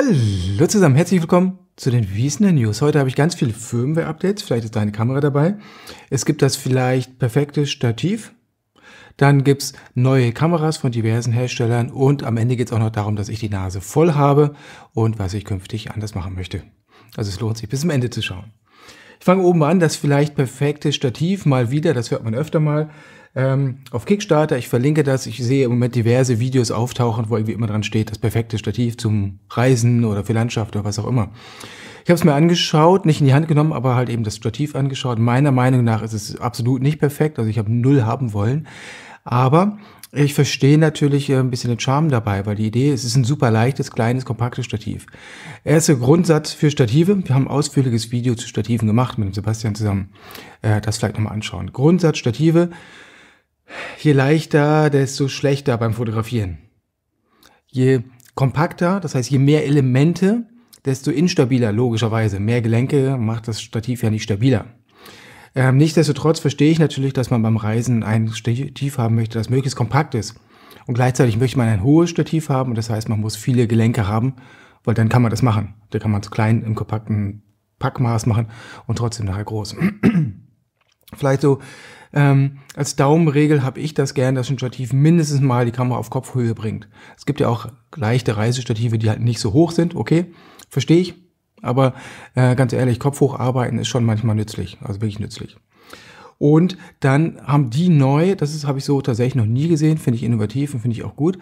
Hallo zusammen, herzlich willkommen zu den Wiesner News. Heute habe ich ganz viele Firmware-Updates, vielleicht ist deine Kamera dabei. Es gibt das vielleicht perfekte Stativ. Dann gibt es neue Kameras von diversen Herstellern und am Ende geht es auch noch darum, dass ich die Nase voll habe und was ich künftig anders machen möchte. Also es lohnt sich bis zum Ende zu schauen. Ich fange oben an, das vielleicht perfekte Stativ mal wieder, das hört man öfter mal ähm, auf Kickstarter. Ich verlinke das. Ich sehe im Moment diverse Videos auftauchen, wo irgendwie immer dran steht, das perfekte Stativ zum Reisen oder für Landschaft oder was auch immer. Ich habe es mir angeschaut, nicht in die Hand genommen, aber halt eben das Stativ angeschaut. Meiner Meinung nach ist es absolut nicht perfekt. Also ich habe null haben wollen. Aber ich verstehe natürlich äh, ein bisschen den Charme dabei, weil die Idee ist, es ist ein super leichtes, kleines, kompaktes Stativ. Erster Grundsatz für Stative. Wir haben ein ausführliches Video zu Stativen gemacht mit dem Sebastian zusammen. Äh, das vielleicht nochmal anschauen. Grundsatz Stative Je leichter, desto schlechter beim Fotografieren. Je kompakter, das heißt je mehr Elemente, desto instabiler, logischerweise. Mehr Gelenke macht das Stativ ja nicht stabiler. Ähm, nichtsdestotrotz verstehe ich natürlich, dass man beim Reisen ein Stativ haben möchte, das möglichst kompakt ist. Und gleichzeitig möchte man ein hohes Stativ haben, und das heißt, man muss viele Gelenke haben, weil dann kann man das machen. Da kann man es klein im kompakten Packmaß machen und trotzdem nachher groß. Vielleicht so ähm, als Daumenregel habe ich das gern, dass ein Stativ mindestens mal die Kamera auf Kopfhöhe bringt. Es gibt ja auch leichte Reisestative, die halt nicht so hoch sind, okay, verstehe ich. Aber äh, ganz ehrlich, Kopf arbeiten ist schon manchmal nützlich, also wirklich nützlich. Und dann haben die neu, das ist habe ich so tatsächlich noch nie gesehen, finde ich innovativ und finde ich auch gut.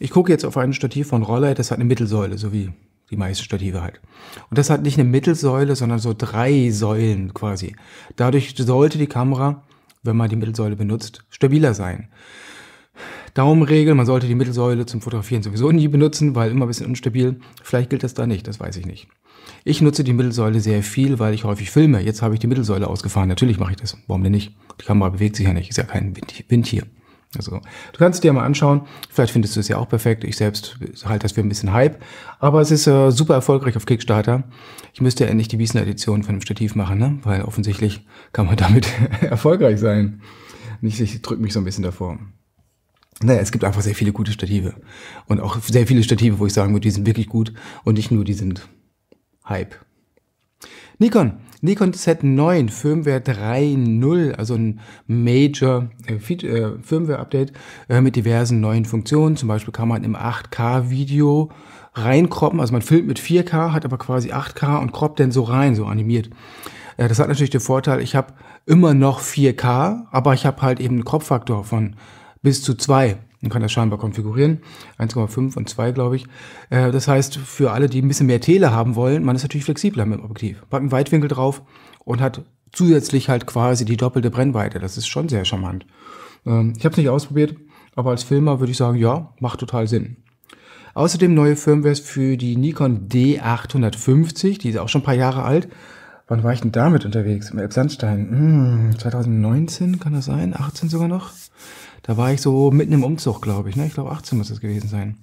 Ich gucke jetzt auf ein Stativ von Roller, das hat eine Mittelsäule, so wie die meisten Stative halt. Und das hat nicht eine Mittelsäule, sondern so drei Säulen quasi. Dadurch sollte die Kamera wenn man die Mittelsäule benutzt, stabiler sein. Daumenregel, man sollte die Mittelsäule zum Fotografieren sowieso nie benutzen, weil immer ein bisschen unstabil. Vielleicht gilt das da nicht, das weiß ich nicht. Ich nutze die Mittelsäule sehr viel, weil ich häufig filme. Jetzt habe ich die Mittelsäule ausgefahren. Natürlich mache ich das. Warum denn nicht? Die Kamera bewegt sich ja nicht, ist ja kein Wind hier. Also du kannst es dir mal anschauen, vielleicht findest du es ja auch perfekt. Ich selbst halte das für ein bisschen Hype, aber es ist äh, super erfolgreich auf Kickstarter. Ich müsste ja endlich die Wiesner-Edition von dem Stativ machen, ne? weil offensichtlich kann man damit erfolgreich sein. Nicht, ich drücke mich so ein bisschen davor. Naja, es gibt einfach sehr viele gute Stative. Und auch sehr viele Stative, wo ich sagen würde, die sind wirklich gut und nicht nur, die sind Hype. Nikon. Nikon Z9 Firmware 3.0, also ein Major äh, äh, Firmware-Update äh, mit diversen neuen Funktionen. Zum Beispiel kann man im 8K-Video reinkroppen, also man filmt mit 4K, hat aber quasi 8K und croppt dann so rein, so animiert. Äh, das hat natürlich den Vorteil, ich habe immer noch 4K, aber ich habe halt eben einen crop von bis zu 2. Man kann das scheinbar konfigurieren. 1,5 und 2, glaube ich. Äh, das heißt, für alle, die ein bisschen mehr Tele haben wollen, man ist natürlich flexibler mit dem Objektiv. Man hat einen Weitwinkel drauf und hat zusätzlich halt quasi die doppelte Brennweite. Das ist schon sehr charmant. Ähm, ich habe es nicht ausprobiert, aber als Filmer würde ich sagen, ja, macht total Sinn. Außerdem neue Firmware für die Nikon D850, die ist auch schon ein paar Jahre alt. Wann war ich denn damit unterwegs? Im Elbsandstein? Hm, 2019 kann das sein? 18 sogar noch? Da war ich so mitten im Umzug, glaube ich. Ne? Ich glaube, 18 muss es gewesen sein.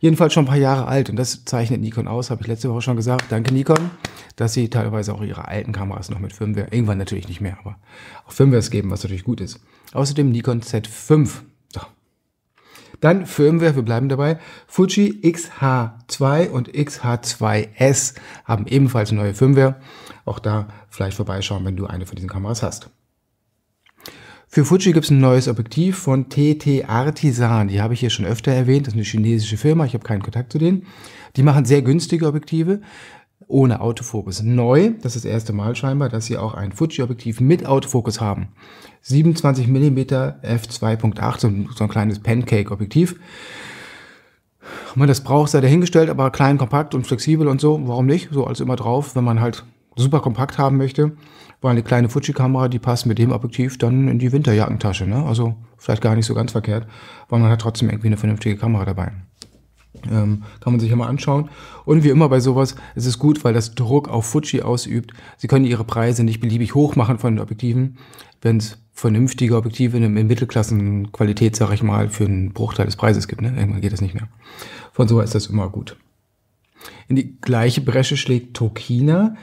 Jedenfalls schon ein paar Jahre alt und das zeichnet Nikon aus, habe ich letzte Woche schon gesagt. Danke Nikon, dass sie teilweise auch ihre alten Kameras noch mit Firmware, irgendwann natürlich nicht mehr, aber auch Firmware geben, was natürlich gut ist. Außerdem Nikon Z5. So. Dann Firmware, wir bleiben dabei. Fuji XH2 und XH2S haben ebenfalls neue Firmware. Auch da vielleicht vorbeischauen, wenn du eine von diesen Kameras hast. Für Fuji gibt es ein neues Objektiv von TT Artisan. Die habe ich hier schon öfter erwähnt. Das ist eine chinesische Firma. Ich habe keinen Kontakt zu denen. Die machen sehr günstige Objektive ohne Autofokus. Neu, das ist das erste Mal scheinbar, dass sie auch ein Fuji-Objektiv mit Autofokus haben. 27 mm f2.8, so, so, ein kleines Pancake-Objektiv. Ob man das braucht, sei dahingestellt, aber klein, kompakt und flexibel und so. Warum nicht? So als immer drauf, wenn man halt super kompakt haben möchte weil eine kleine Fuji-Kamera, die passt mit dem Objektiv dann in die Winterjackentasche. Ne? Also vielleicht gar nicht so ganz verkehrt, weil man hat trotzdem irgendwie eine vernünftige Kamera dabei. Ähm, kann man sich ja mal anschauen. Und wie immer bei sowas ist es gut, weil das Druck auf Fuji ausübt. Sie können ihre Preise nicht beliebig hoch machen von den Objektiven, wenn es vernünftige Objektive in, in Mittelklassenqualität, sag ich mal, für einen Bruchteil des Preises gibt. Ne? Irgendwann geht das nicht mehr. Von sowas ist das immer gut. In die gleiche Bresche schlägt Tokina.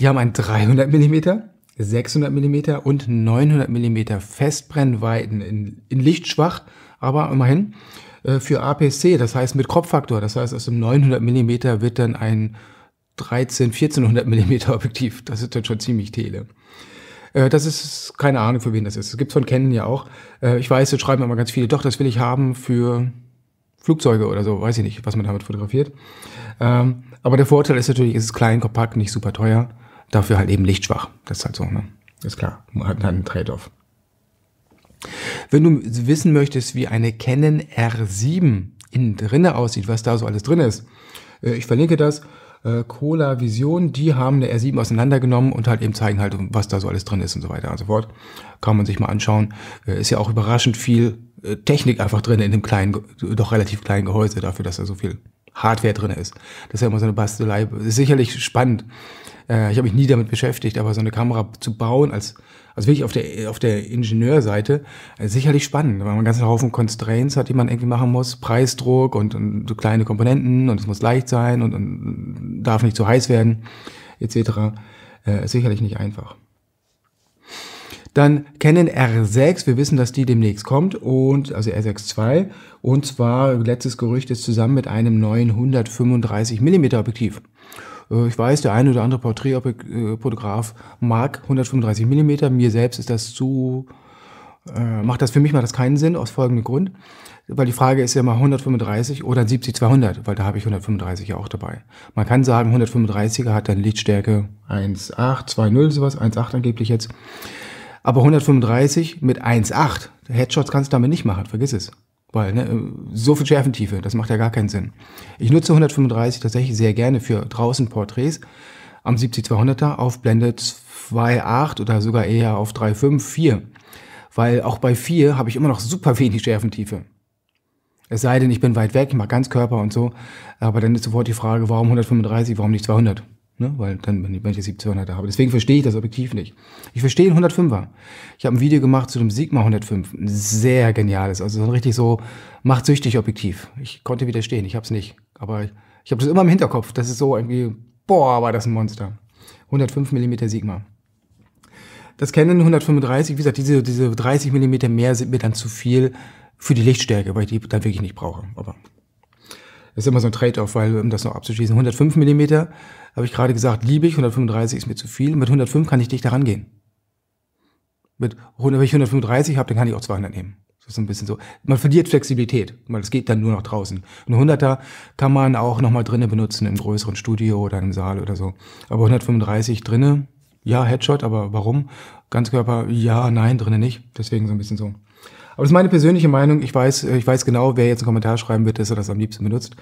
Die haben einen 300 Millimeter 600 mm und 900 mm Festbrennweiten in, in lichtschwach, aber immerhin äh, für APC, das heißt mit crop Das heißt, aus dem 900 mm wird dann ein 13, 1400 mm Objektiv. Das ist dann schon ziemlich tele. Äh, das ist keine Ahnung, für wen das ist. Es gibt von Canon ja auch. Äh, ich weiß, jetzt schreiben immer ganz viele, doch, das will ich haben für Flugzeuge oder so, weiß ich nicht, was man damit fotografiert. Ähm, aber der Vorteil ist natürlich, es ist klein, kompakt, nicht super teuer dafür halt eben lichtschwach. Das ist halt so, ne? ist klar, man hat halt einen Trade-off. Wenn du wissen möchtest, wie eine Canon R7 innen drinne aussieht, was da so alles drin ist, äh, ich verlinke das. Cola äh, Vision, die haben eine R7 auseinandergenommen und halt eben zeigen halt, was da so alles drin ist und so weiter und so fort. Kann man sich mal anschauen. Äh, ist ja auch überraschend viel Technik einfach drin in dem kleinen, doch relativ kleinen Gehäuse dafür, dass da so viel Hardware drin ist. Das ist ja immer so eine Bastelei. Ist sicherlich spannend, äh, ich habe mich nie damit beschäftigt, aber so eine Kamera zu bauen, als, also wirklich auf der, auf der Ingenieurseite, äh, sicherlich spannend, weil man einen ganzen Haufen Constraints hat, die man irgendwie machen muss. Preisdruck und, und so kleine Komponenten und es muss leicht sein und, und darf nicht zu heiß werden, etc. Äh, sicherlich nicht einfach. Dann Canon R6, wir wissen, dass die demnächst kommt, und also R6 II. Und zwar, letztes Gerücht ist zusammen mit einem neuen 135 mm Objektiv. Äh, ich weiß, der eine oder andere Porträtfotograf äh, mag 135 mm. Mir selbst ist das zu, äh, macht das für mich macht das keinen Sinn aus folgendem Grund. Weil die Frage ist ja mal 135 oder 70, 200, weil da habe ich 135 ja auch dabei. Man kann sagen, 135er hat dann Lichtstärke 1,8, 2,0 sowas, 1,8 angeblich jetzt. Aber 135 mit 1,8, Headshots kannst du damit nicht machen, vergiss es. Weil ne, so viel Schärfentiefe, das macht ja gar keinen Sinn. Ich nutze 135 tatsächlich sehr gerne für draußen Porträts am 70-200er auf Blende 2.8 oder sogar eher auf 3.5, 4. Weil auch bei 4 habe ich immer noch super wenig Schärfentiefe. Es sei denn, ich bin weit weg, ich mache ganz Körper und so. Aber dann ist sofort die Frage, warum 135, warum nicht 200? Ne? Weil dann, wenn ich jetzt 700 habe. Deswegen verstehe ich das objektiv nicht. Ich verstehe einen 105er. Ich habe ein Video gemacht zu dem Sigma 105. Ein sehr geniales. Also so ein richtig so macht süchtig objektiv. Ich konnte widerstehen. Ich habe es nicht. Aber ich, ich habe das immer im Hinterkopf. Das ist so irgendwie, boah, war das ein Monster. 105 mm Sigma. Das Canon 135, wie gesagt, diese, diese 30 mm mehr sind mir dann zu viel für die Lichtstärke, weil ich die dann wirklich nicht brauche. Aber das ist immer so ein Trade-off, weil, um das noch abzuschließen, 105 Millimeter habe ich gerade gesagt, liebe ich, 135 ist mir zu viel. Mit 105 kann ich dichter rangehen. Mit, wenn ich 135 habe, dann kann ich auch 200 nehmen. Das ist ein bisschen so. Man verliert Flexibilität, weil es geht dann nur noch draußen. Ein 100er kann man auch nochmal drinnen benutzen, im größeren Studio oder im Saal oder so. Aber 135 drinnen, ja, Headshot, aber warum? Ganzkörper, ja, nein, drinnen nicht. Deswegen so ein bisschen so. Aber das ist meine persönliche Meinung. Ich weiß, äh, ich weiß genau, wer jetzt einen Kommentar schreiben wird, dass er das am liebsten benutzt.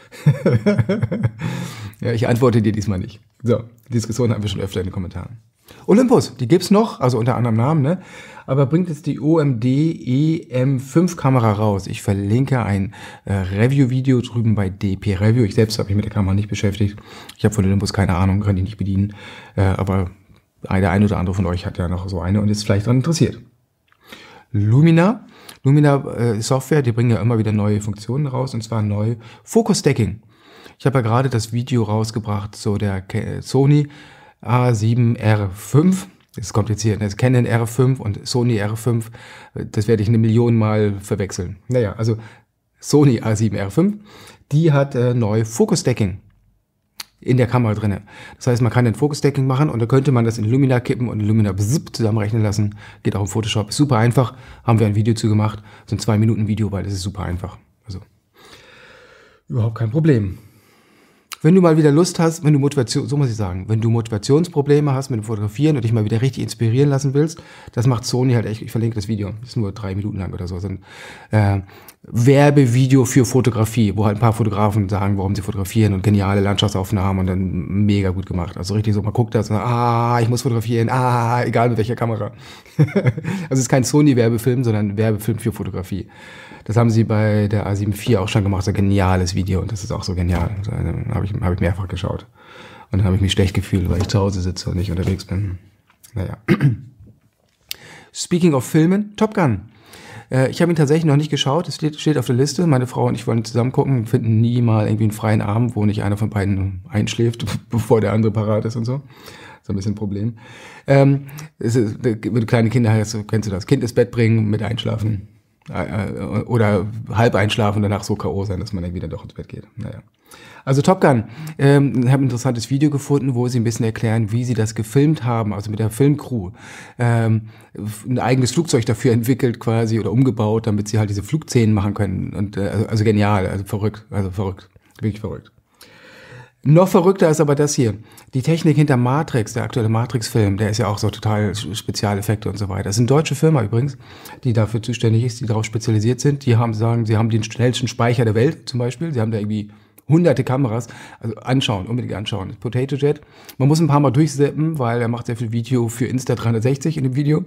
ja, ich antworte dir diesmal nicht. So, die Diskussion haben wir schon öfter in den Kommentaren. Olympus, die gibt's noch, also unter anderem Namen, ne? Aber bringt jetzt die OMD EM5 Kamera raus. Ich verlinke ein äh, Review-Video drüben bei DP Review. Ich selbst habe mich mit der Kamera nicht beschäftigt. Ich habe von Olympus keine Ahnung, kann die nicht bedienen. Äh, aber der eine oder andere von euch hat ja noch so eine und ist vielleicht daran interessiert. Lumina Lumina äh, Software, die bringen ja immer wieder neue Funktionen raus und zwar neu Focus Stacking. Ich habe ja gerade das Video rausgebracht zu der Sony A7R5. Das ist kompliziert. Das ne? Canon R5 und Sony R5, das werde ich eine Million Mal verwechseln. Naja, also Sony A7R5, die hat äh, neu Focus Stacking in der Kamera drinne. Das heißt, man kann den Focus-Stacking machen und da könnte man das in Lumina kippen und in Lumina zusammenrechnen lassen. Geht auch im Photoshop. Ist super einfach. Haben wir ein Video zu gemacht. So ein 2-Minuten-Video, weil das ist super einfach. Also überhaupt kein Problem. Wenn du mal wieder Lust hast, wenn du Motivation, so muss ich sagen, wenn du Motivationsprobleme hast mit dem Fotografieren und dich mal wieder richtig inspirieren lassen willst, das macht Sony halt echt. Ich verlinke das Video, ist nur drei Minuten lang oder so. Sind äh, Werbevideo für Fotografie, wo halt ein paar Fotografen sagen, warum sie fotografieren und geniale Landschaftsaufnahmen und dann mega gut gemacht. Also richtig so, man guckt da so, ah, ich muss fotografieren, ah, egal mit welcher Kamera. also es ist kein Sony-Werbefilm, sondern Werbefilm für Fotografie. Das haben sie bei der A74 auch schon gemacht, so ein geniales Video und das ist auch so genial. Also, habe ich, hab ich mehrfach geschaut. Und dann habe ich mich schlecht gefühlt, weil ich zu Hause sitze und nicht unterwegs bin. Naja. Speaking of Filmen, Top Gun. Äh, ich habe ihn tatsächlich noch nicht geschaut. Es steht auf der Liste. Meine Frau und ich wollen zusammen gucken, finden nie mal irgendwie einen freien Abend, wo nicht einer von beiden einschläft, bevor der andere parat ist und so. So ein bisschen ein Problem. Ähm, ist, wenn du kleine Kinder hast, kennst du das. Kind ins Bett bringen, mit einschlafen. Äh, äh, oder halb einschlafen, danach so K.O. sein, dass man dann wieder doch ins Bett geht. Naja. Also Top Gun, ähm, ich habe ein interessantes Video gefunden, wo sie ein bisschen erklären, wie sie das gefilmt haben, also mit der Filmcrew. Ähm, ein eigenes Flugzeug dafür entwickelt quasi oder umgebaut, damit sie halt diese Flugszenen machen können. Und äh, also, also genial, also verrückt, also verrückt, wirklich verrückt. Noch verrückter ist aber das hier. Die Technik hinter Matrix, der aktuelle Matrix-Film, der ist ja auch so total Spezialeffekte und so weiter. Das sind deutsche Firma übrigens, die dafür zuständig ist, die darauf spezialisiert sind. Die haben, sagen, sie haben den schnellsten Speicher der Welt zum Beispiel. Sie haben da irgendwie hunderte Kameras. Also anschauen, unbedingt anschauen. Potato Jet. Man muss ein paar Mal durchseppen, weil er macht sehr viel Video für Insta 360 in dem Video.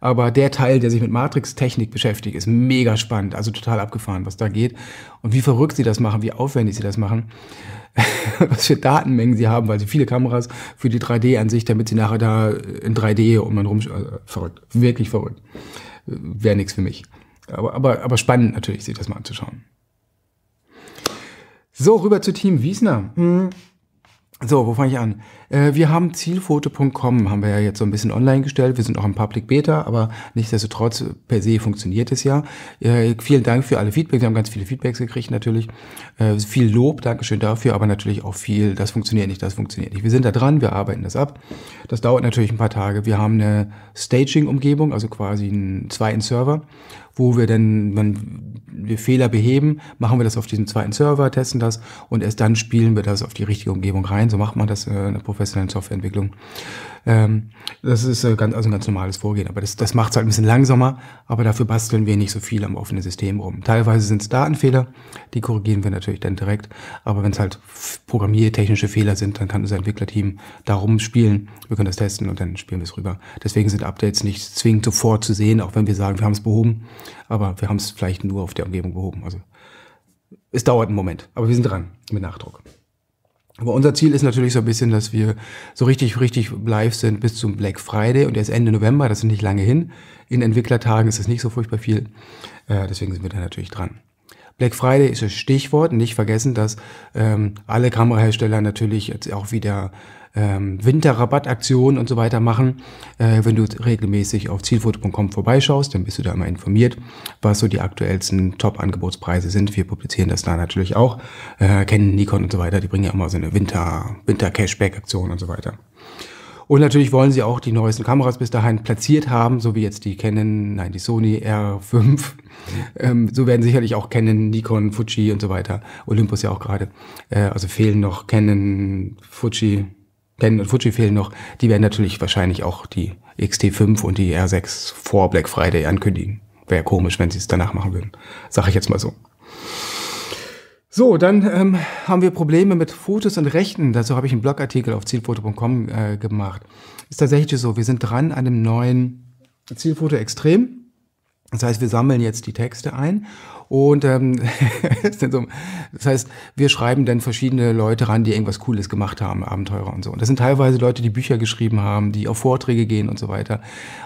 Aber der Teil, der sich mit Matrix-Technik beschäftigt, ist mega spannend, also total abgefahren, was da geht. Und wie verrückt sie das machen, wie aufwendig sie das machen, was für Datenmengen sie haben, weil sie viele Kameras für die 3 d an sich, damit sie nachher da in 3D um einen rum, also verrückt, wirklich verrückt. Wäre nichts für mich. Aber, aber, aber spannend natürlich, sich das mal anzuschauen. So, rüber zu Team Wiesner. Mhm. So, wo fange ich an? Äh, wir haben zielfoto.com, haben wir ja jetzt so ein bisschen online gestellt. Wir sind auch im Public Beta, aber nichtsdestotrotz per se funktioniert es ja. Äh, vielen Dank für alle Feedbacks. Wir haben ganz viele Feedbacks gekriegt natürlich. Äh, viel Lob, Dankeschön dafür, aber natürlich auch viel, das funktioniert nicht, das funktioniert nicht. Wir sind da dran, wir arbeiten das ab. Das dauert natürlich ein paar Tage. Wir haben eine Staging-Umgebung, also quasi einen zweiten Server, wo wir denn, wenn wir Fehler beheben, machen wir das auf diesem zweiten Server, testen das und erst dann spielen wir das auf die richtige Umgebung rein. So macht man das äh, in der professionellen Softwareentwicklung. Ähm, das ist äh, ganz, also ein ganz normales Vorgehen. Aber das, das macht es halt ein bisschen langsamer, aber dafür basteln wir nicht so viel am offenen System rum. Teilweise sind es Datenfehler, die korrigieren wir natürlich dann direkt. Aber wenn es halt programmiertechnische Fehler sind, dann kann unser Entwicklerteam darum spielen. Wir können das testen und dann spielen wir es rüber. Deswegen sind Updates nicht zwingend sofort zu sehen, auch wenn wir sagen, wir haben es behoben. Aber wir haben es vielleicht nur auf der Umgebung behoben. Also es dauert einen Moment, aber wir sind dran mit Nachdruck. Aber unser Ziel ist natürlich so ein bisschen, dass wir so richtig, richtig live sind bis zum Black Friday und erst Ende November, das ist nicht lange hin. In Entwicklertagen ist es nicht so furchtbar viel, äh, deswegen sind wir da natürlich dran. Black Friday ist das Stichwort. Nicht vergessen, dass ähm, alle Kamerahersteller natürlich jetzt auch wieder ähm, Winterrabattaktionen und so weiter machen. Äh, wenn du regelmäßig auf zielfoto.com vorbeischaust, dann bist du da immer informiert, was so die aktuellsten Top-Angebotspreise sind. Wir publizieren das da natürlich auch. Äh, kennen Nikon und so weiter, die bringen ja immer so eine Winter, Winter-Cashback-Aktion und so weiter. Und natürlich wollen sie auch die neuesten Kameras bis dahin platziert haben, so wie jetzt die Canon, nein, die Sony R5. Mhm. Ähm, so werden sicherlich auch Canon, Nikon, Fuji und so weiter. Olympus ja auch gerade. Äh, also fehlen noch Canon, Fuji, Canon und Fuji fehlen noch. Die werden natürlich wahrscheinlich auch die XT5 und die R6 vor Black Friday ankündigen. Wäre komisch, wenn sie es danach machen würden. Sag ich jetzt mal so. So, dann ähm, haben wir Probleme mit Fotos und Rechten. Dazu habe ich einen Blogartikel auf zielfoto.com äh, gemacht. Ist tatsächlich so, wir sind dran an einem neuen Zielfoto Extrem. Das heißt, wir sammeln jetzt die Texte ein und ähm, das heißt, wir schreiben dann verschiedene Leute ran, die irgendwas Cooles gemacht haben, Abenteurer und so. Und das sind teilweise Leute, die Bücher geschrieben haben, die auf Vorträge gehen und so weiter.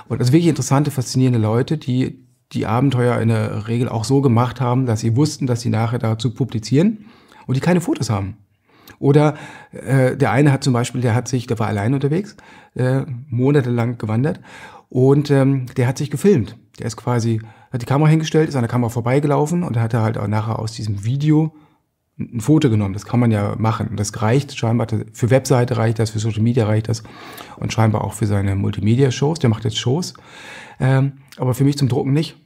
Und das sind wirklich interessante, faszinierende Leute, die die Abenteuer in der Regel auch so gemacht haben, dass sie wussten, dass sie nachher dazu publizieren und die keine Fotos haben. Oder äh, der eine hat zum Beispiel, der hat sich, der war allein unterwegs, äh, monatelang gewandert und ähm, der hat sich gefilmt. Der ist quasi, hat die Kamera hingestellt, ist an der Kamera vorbeigelaufen und hat er halt auch nachher aus diesem Video ein Foto genommen. Das kann man ja machen. Und das reicht scheinbar, für Webseite reicht das, für Social Media reicht das und scheinbar auch für seine Multimedia-Shows. Der macht jetzt Shows. Ähm, aber für mich zum Drucken nicht.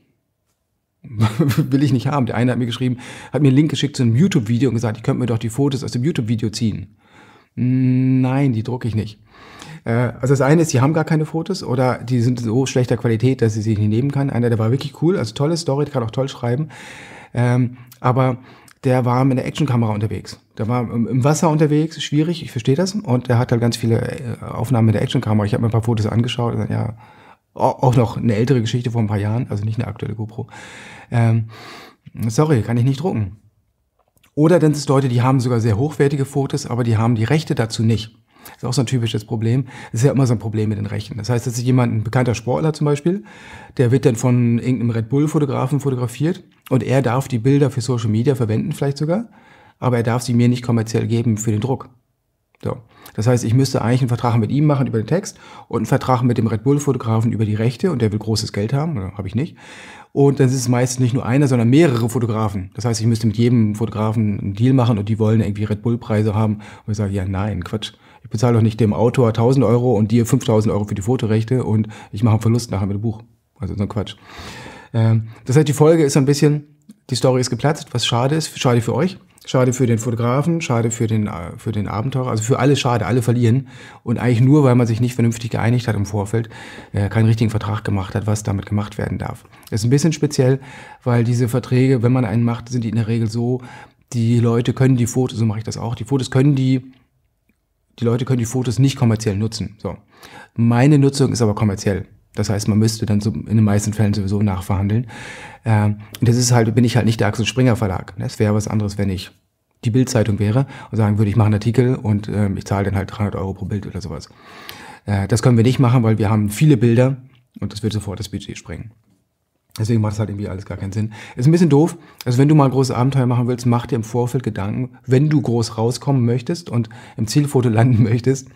Will ich nicht haben. Der eine hat mir geschrieben, hat mir einen Link geschickt zu einem YouTube-Video und gesagt, ich könnte mir doch die Fotos aus dem YouTube-Video ziehen. Nein, die drucke ich nicht. Äh, also das eine ist, die haben gar keine Fotos oder die sind so schlechter Qualität, dass sie sich nicht nehmen kann. Einer, der war wirklich cool, also tolle Story, kann auch toll schreiben. Ähm, aber der war mit einer Actionkamera unterwegs. Der war im Wasser unterwegs, schwierig, ich verstehe das. Und der hat halt ganz viele äh, Aufnahmen mit der Actionkamera. Ich habe mir ein paar Fotos angeschaut und also, dann, ja, auch noch eine ältere Geschichte vor ein paar Jahren, also nicht eine aktuelle GoPro. Ähm, sorry, kann ich nicht drucken. Oder dann sind es Leute, die haben sogar sehr hochwertige Fotos, aber die haben die Rechte dazu nicht. Das ist auch so ein typisches Problem. Das ist ja immer so ein Problem mit den Rechten. Das heißt, das ist jemand, ein bekannter Sportler zum Beispiel, der wird dann von irgendeinem Red Bull-Fotografen fotografiert und er darf die Bilder für Social Media verwenden, vielleicht sogar, aber er darf sie mir nicht kommerziell geben für den Druck. So. Das heißt, ich müsste eigentlich einen Vertrag mit ihm machen über den Text und einen Vertrag mit dem Red Bull-Fotografen über die Rechte und der will großes Geld haben, oder habe ich nicht. Und dann ist es meistens nicht nur einer, sondern mehrere Fotografen. Das heißt, ich müsste mit jedem Fotografen einen Deal machen und die wollen irgendwie Red Bull-Preise haben. Und ich sage, ja, nein, Quatsch ich bezahle doch nicht dem Autor 1000 Euro und dir 5000 Euro für die Fotorechte und ich mache einen Verlust nachher mit dem Buch. Also so ein Quatsch. Ähm, das heißt, die Folge ist so ein bisschen, die Story ist geplatzt, was schade ist, schade für euch, schade für den Fotografen, schade für den, für den Abenteurer, also für alle schade, alle verlieren. Und eigentlich nur, weil man sich nicht vernünftig geeinigt hat im Vorfeld, äh, keinen richtigen Vertrag gemacht hat, was damit gemacht werden darf. Das ist ein bisschen speziell, weil diese Verträge, wenn man einen macht, sind die in der Regel so, die Leute können die Fotos, so mache ich das auch, die Fotos können die die Leute können die Fotos nicht kommerziell nutzen. So. Meine Nutzung ist aber kommerziell. Das heißt, man müsste dann so in den meisten Fällen sowieso nachverhandeln. Ähm, das ist halt, bin ich halt nicht der Axel Springer Verlag. Das wäre was anderes, wenn ich die Bildzeitung wäre und sagen würde, ich mache einen Artikel und ähm, ich zahle dann halt 300 Euro pro Bild oder sowas. Äh, das können wir nicht machen, weil wir haben viele Bilder und das wird sofort das Budget sprengen. Deswegen macht es halt irgendwie alles gar keinen Sinn. Ist ein bisschen doof. Also wenn du mal ein großes Abenteuer machen willst, mach dir im Vorfeld Gedanken, wenn du groß rauskommen möchtest und im Zielfoto landen möchtest,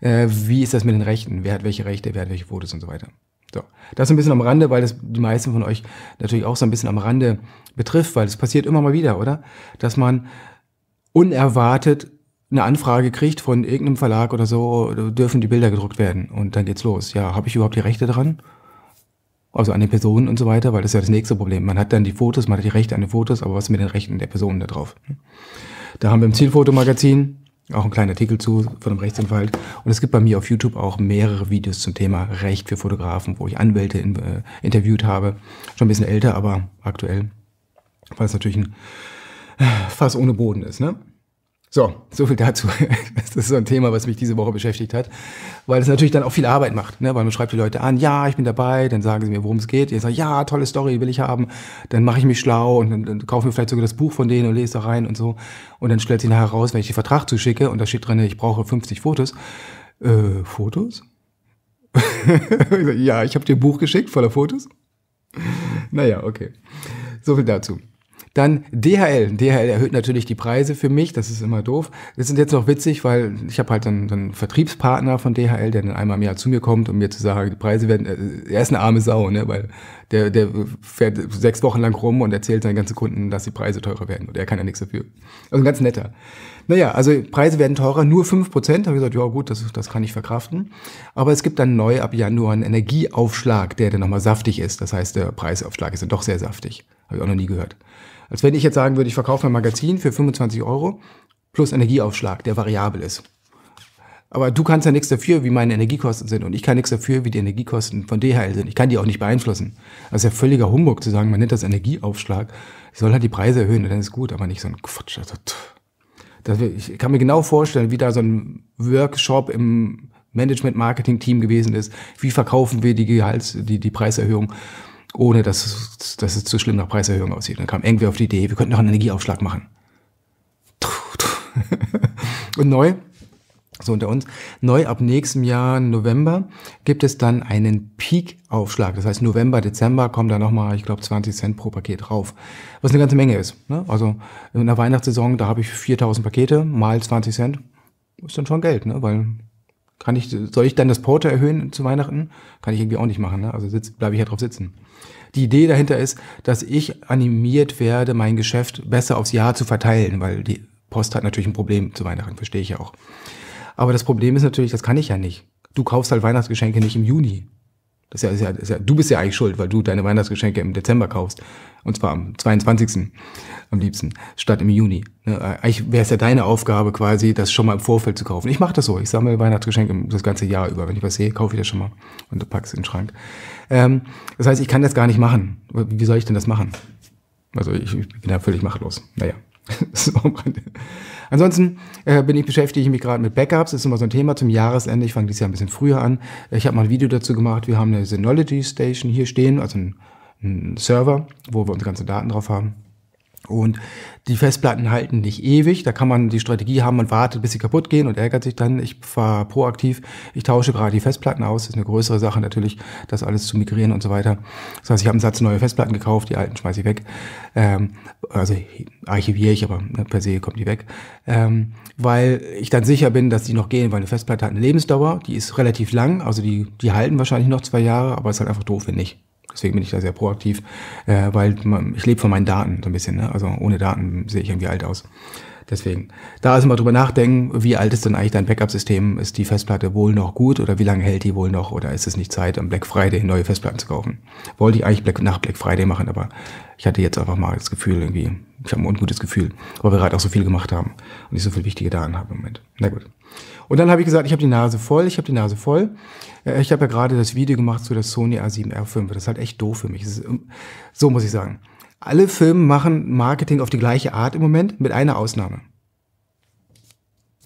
äh, wie ist das mit den Rechten? Wer hat welche Rechte? Wer hat welche Fotos und so weiter? So. Das ein bisschen am Rande, weil das die meisten von euch natürlich auch so ein bisschen am Rande betrifft, weil es passiert immer mal wieder, oder? Dass man unerwartet eine Anfrage kriegt von irgendeinem Verlag oder so, dürfen die Bilder gedruckt werden und dann geht's los. Ja, habe ich überhaupt die Rechte dran? also an den Personen und so weiter, weil das ist ja das nächste Problem. Man hat dann die Fotos, man hat die Rechte an den Fotos, aber was ist mit den Rechten der Personen da drauf? Da haben wir im Zielfotomagazin auch einen kleinen Artikel zu von einem Rechtsanwalt. Und es gibt bei mir auf YouTube auch mehrere Videos zum Thema Recht für Fotografen, wo ich Anwälte in, äh, interviewt habe. Schon ein bisschen älter, aber aktuell, weil es natürlich ein äh, Fass ohne Boden ist. Ne? So, so viel dazu. Das ist so ein Thema, was mich diese Woche beschäftigt hat, weil es natürlich dann auch viel Arbeit macht, ne? weil man schreibt die Leute an, ja, ich bin dabei, dann sagen sie mir, worum es geht, ihr sagt, ja, tolle Story, will ich haben, dann mache ich mich schlau und dann, dann kaufe mir vielleicht sogar das Buch von denen und lese da rein und so und dann stellt sich nachher raus, wenn ich den Vertrag zuschicke und da steht drin, ich brauche 50 Fotos. Äh, Fotos? ja, ich habe dir ein Buch geschickt voller Fotos. Naja, okay. So viel dazu. Dann DHL. DHL erhöht natürlich die Preise für mich, das ist immer doof. Das ist jetzt noch witzig, weil ich habe halt einen, einen Vertriebspartner von DHL, der dann einmal im Jahr zu mir kommt, um mir zu sagen, die Preise werden, äh, er ist eine arme Sau, ne? weil der, der fährt sechs Wochen lang rum und erzählt seinen ganzen Kunden, dass die Preise teurer werden. Und er kann ja nichts dafür. Also ein ganz netter. Naja, also Preise werden teurer, nur 5%. Prozent. habe ich gesagt, ja gut, das, das kann ich verkraften. Aber es gibt dann neu ab Januar einen Energieaufschlag, der dann nochmal saftig ist. Das heißt, der Preisaufschlag ist dann doch sehr saftig. Habe ich auch noch nie gehört. Als wenn ich jetzt sagen würde, ich verkaufe mein Magazin für 25 Euro plus Energieaufschlag, der variabel ist. Aber du kannst ja nichts dafür, wie meine Energiekosten sind. Und ich kann nichts dafür, wie die Energiekosten von DHL sind. Ich kann die auch nicht beeinflussen. Das ist ja völliger Humbug zu sagen, man nennt das Energieaufschlag. Ich soll halt die Preise erhöhen und dann ist gut, aber nicht so ein Quatsch. Also, das, ich kann mir genau vorstellen, wie da so ein Workshop im Management-Marketing-Team gewesen ist. Wie verkaufen wir die Gehalts, die, die Preiserhöhung, ohne dass, dass es zu schlimm nach Preiserhöhung aussieht. Dann kam irgendwer auf die Idee, wir könnten noch einen Energieaufschlag machen. und neu, so unter uns. Neu ab nächstem Jahr November gibt es dann einen Peak-Aufschlag. Das heißt, November, Dezember kommen da nochmal, ich glaube, 20 Cent pro Paket drauf. Was eine ganze Menge ist. Ne? Also in der Weihnachtssaison, da habe ich 4000 Pakete mal 20 Cent. Ist dann schon Geld, ne? weil kann ich, soll ich dann das Porter erhöhen zu Weihnachten? Kann ich irgendwie auch nicht machen, ne? Also bleibe ich ja drauf sitzen. Die Idee dahinter ist, dass ich animiert werde, mein Geschäft besser aufs Jahr zu verteilen, weil die Post hat natürlich ein Problem zu Weihnachten, verstehe ich ja auch. Aber das Problem ist natürlich, das kann ich ja nicht. Du kaufst halt Weihnachtsgeschenke nicht im Juni. Das ist ja, ist ja, ist ja, du bist ja eigentlich schuld, weil du deine Weihnachtsgeschenke im Dezember kaufst. Und zwar am 22. am liebsten, statt im Juni. Ne, eigentlich wäre es ja deine Aufgabe quasi, das schon mal im Vorfeld zu kaufen. Ich mache das so. Ich sammle Weihnachtsgeschenke das ganze Jahr über. Wenn ich was sehe, kaufe ich das schon mal und du packst es in den Schrank. Ähm, das heißt, ich kann das gar nicht machen. Wie soll ich denn das machen? Also ich, ich bin da völlig machtlos. Naja, Ansonsten äh, bin ich beschäftige ich mich gerade mit Backups. Das ist immer so ein Thema zum Jahresende. Ich fange dieses Jahr ein bisschen früher an. Ich habe mal ein Video dazu gemacht. Wir haben eine Synology Station hier stehen, also einen Server, wo wir unsere ganzen Daten drauf haben. Und die Festplatten halten nicht ewig. Da kann man die Strategie haben, man wartet, bis sie kaputt gehen und ärgert sich dann. Ich fahre proaktiv. Ich tausche gerade die Festplatten aus. Das ist eine größere Sache natürlich, das alles zu migrieren und so weiter. Das heißt, ich habe einen Satz neue Festplatten gekauft, die alten schmeiße ich weg. Ähm, also archiviere ich, aber ne, per se kommen die weg. Ähm, weil ich dann sicher bin, dass die noch gehen, weil eine Festplatte hat eine Lebensdauer. Die ist relativ lang. Also die, die halten wahrscheinlich noch zwei Jahre, aber es ist halt einfach doof, wenn nicht. Deswegen bin ich da sehr proaktiv, äh, weil ich lebe von meinen Daten so ein bisschen. Ne? Also ohne Daten sehe ich irgendwie alt aus. Deswegen, da also mal drüber nachdenken, wie alt ist denn eigentlich dein Backup-System? Ist die Festplatte wohl noch gut oder wie lange hält die wohl noch? Oder ist es nicht Zeit, am Black Friday neue Festplatten zu kaufen? Wollte ich eigentlich nach Black Friday machen, aber ich hatte jetzt einfach mal das Gefühl irgendwie, ich habe ein ungutes Gefühl, weil wir gerade auch so viel gemacht haben und nicht so viel wichtige Daten haben im Moment. Na gut. Und dann habe ich gesagt, ich habe die Nase voll, ich habe die Nase voll. Äh, ich habe ja gerade das Video gemacht zu der Sony A7R5. Das ist halt echt doof für mich. Ist, ähm, so muss ich sagen. Alle Firmen machen Marketing auf die gleiche Art im Moment, mit einer Ausnahme.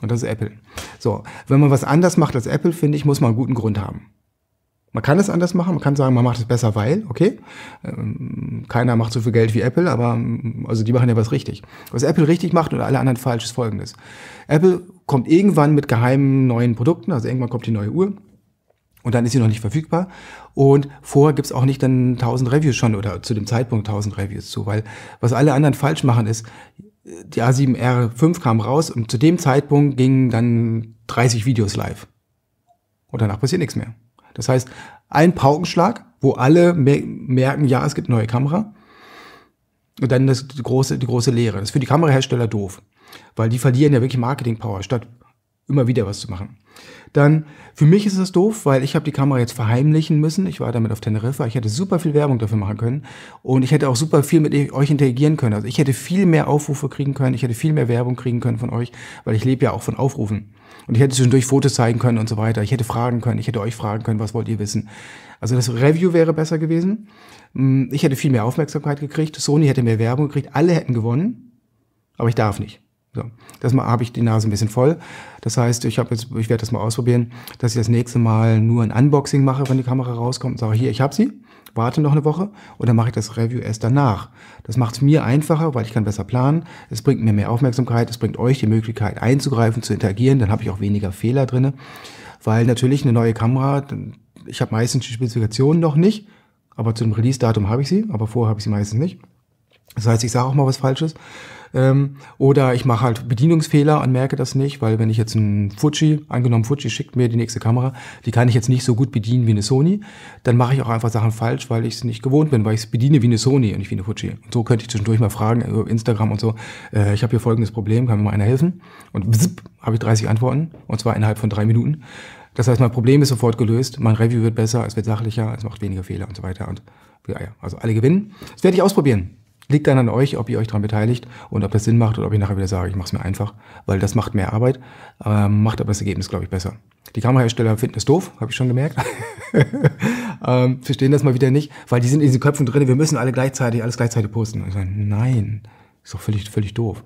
Und das ist Apple. So, wenn man was anders macht als Apple, finde ich, muss man einen guten Grund haben. Man kann es anders machen, man kann sagen, man macht es besser, weil, okay, ähm, keiner macht so viel Geld wie Apple, aber also die machen ja was richtig. Was Apple richtig macht und alle anderen falsch ist folgendes. Apple kommt irgendwann mit geheimen neuen Produkten, also irgendwann kommt die neue Uhr, und dann ist sie noch nicht verfügbar. Und vorher gibt es auch nicht dann 1000 Reviews schon oder zu dem Zeitpunkt 1000 Reviews zu, weil was alle anderen falsch machen ist, die A7R5 kam raus und zu dem Zeitpunkt gingen dann 30 Videos live. Und danach passiert nichts mehr. Das heißt, ein Paukenschlag, wo alle merken, ja, es gibt neue Kamera. Und dann das die große, die große Lehre. Das ist für die Kamerahersteller doof. Weil die verlieren ja wirklich Marketing-Power, statt immer wieder was zu machen dann für mich ist das doof, weil ich habe die Kamera jetzt verheimlichen müssen. Ich war damit auf Teneriffa. Ich hätte super viel Werbung dafür machen können und ich hätte auch super viel mit euch interagieren können. Also ich hätte viel mehr Aufrufe kriegen können. Ich hätte viel mehr Werbung kriegen können von euch, weil ich lebe ja auch von Aufrufen. Und ich hätte zwischendurch Fotos zeigen können und so weiter. Ich hätte fragen können. Ich hätte euch fragen können, was wollt ihr wissen? Also das Review wäre besser gewesen. Hm, ich hätte viel mehr Aufmerksamkeit gekriegt. Sony hätte mehr Werbung gekriegt. Alle hätten gewonnen. Aber ich darf nicht. So, das mal habe ich die Nase ein bisschen voll. Das heißt, ich, habe jetzt, ich werde das mal ausprobieren, dass ich das nächste Mal nur ein Unboxing mache, wenn die Kamera rauskommt und sage, hier, ich habe sie, warte noch eine Woche und dann mache ich das Review erst danach. Das macht es mir einfacher, weil ich kann besser planen. Es bringt mir mehr Aufmerksamkeit, es bringt euch die Möglichkeit einzugreifen, zu interagieren, dann habe ich auch weniger Fehler drin. Weil natürlich eine neue Kamera, ich habe meistens die Spezifikationen noch nicht, aber zu dem Release-Datum habe ich sie, aber vorher habe ich sie meistens nicht. Das heißt, ich sage auch mal was Falsches. Ähm, oder ich mache halt Bedienungsfehler und merke das nicht, weil wenn ich jetzt ein Fuji, angenommen Fuji schickt mir die nächste Kamera, die kann ich jetzt nicht so gut bedienen wie eine Sony, dann mache ich auch einfach Sachen falsch, weil ich es nicht gewohnt bin, weil ich es bediene wie eine Sony und nicht wie eine Fuji. Und so könnte ich zwischendurch mal fragen, also Instagram und so, äh, ich habe hier folgendes Problem, kann mir mal einer helfen? Und habe ich 30 Antworten, und zwar innerhalb von drei Minuten. Das heißt, mein Problem ist sofort gelöst, mein Review wird besser, es wird sachlicher, es macht weniger Fehler und so weiter. Und ja, also alle gewinnen. Das werde ich ausprobieren. Liegt dann an euch, ob ihr euch daran beteiligt und ob das Sinn macht oder ob ich nachher wieder sage, ich mache es mir einfach, weil das macht mehr Arbeit, ähm, macht aber das Ergebnis, glaube ich, besser. Die Kamerahersteller finden es doof, habe ich schon gemerkt. ähm, verstehen das mal wieder nicht, weil die sind in diesen Köpfen drin, wir müssen alle gleichzeitig, alles gleichzeitig posten. Ich sage, nein, ist doch völlig, völlig doof.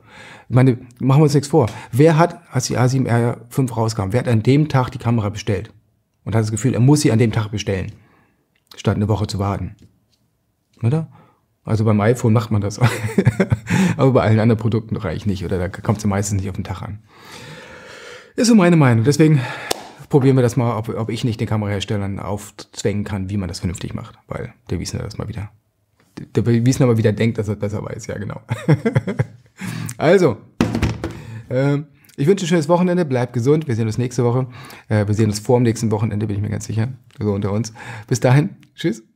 Ich meine, machen wir uns nichts vor. Wer hat, als die A7R5 rauskam, wer hat an dem Tag die Kamera bestellt? Und hat das Gefühl, er muss sie an dem Tag bestellen, statt eine Woche zu warten. Oder? Also beim iPhone macht man das. Aber bei allen anderen Produkten reicht nicht oder da kommt es meistens nicht auf den Tag an. Ist so meine Meinung. Deswegen probieren wir das mal, ob, ob ich nicht den Kameraherstellern aufzwängen kann, wie man das vernünftig macht. Weil der Wiesner das mal wieder. Der Wiesner mal wieder denkt, dass er besser weiß. Ja, genau. also, äh, ich wünsche ein schönes Wochenende. Bleibt gesund. Wir sehen uns nächste Woche. Äh, wir sehen uns vor dem nächsten Wochenende, bin ich mir ganz sicher. So unter uns. Bis dahin. Tschüss.